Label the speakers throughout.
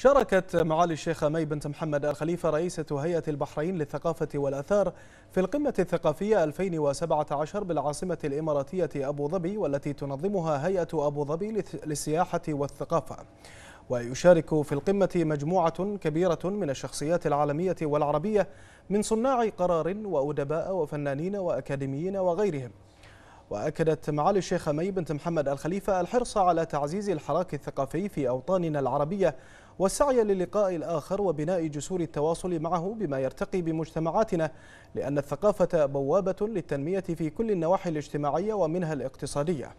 Speaker 1: شاركت معالي الشيخة مي بنت محمد الخليفة رئيسة هيئة البحرين للثقافة والأثار في القمة الثقافية 2017 بالعاصمة الإماراتية أبو ظبي والتي تنظمها هيئة أبو ظبي للسياحة والثقافة ويشارك في القمة مجموعة كبيرة من الشخصيات العالمية والعربية من صناع قرار وأدباء وفنانين وأكاديميين وغيرهم وأكدت معالي الشيخة مي بنت محمد الخليفة الحرص على تعزيز الحراك الثقافي في أوطاننا العربية والسعي للقاء الآخر وبناء جسور التواصل معه بما يرتقي بمجتمعاتنا لأن الثقافة بوابة للتنمية في كل النواحي الاجتماعية ومنها الاقتصادية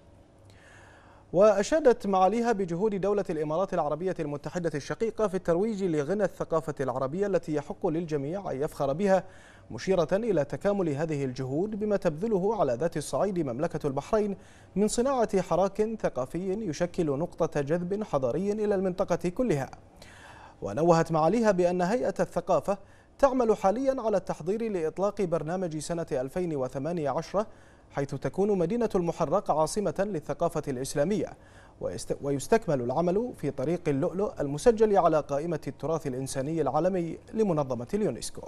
Speaker 1: وأشادت معاليها بجهود دولة الإمارات العربية المتحدة الشقيقة في الترويج لغنى الثقافة العربية التي يحق للجميع أن يفخر بها مشيرة إلى تكامل هذه الجهود بما تبذله على ذات الصعيد مملكة البحرين من صناعة حراك ثقافي يشكل نقطة جذب حضاري إلى المنطقة كلها ونوهت معاليها بأن هيئة الثقافة تعمل حاليا على التحضير لإطلاق برنامج سنة 2018 حيث تكون مدينة المحرق عاصمة للثقافة الإسلامية ويستكمل العمل في طريق اللؤلؤ المسجل على قائمة التراث الإنساني العالمي لمنظمة اليونسكو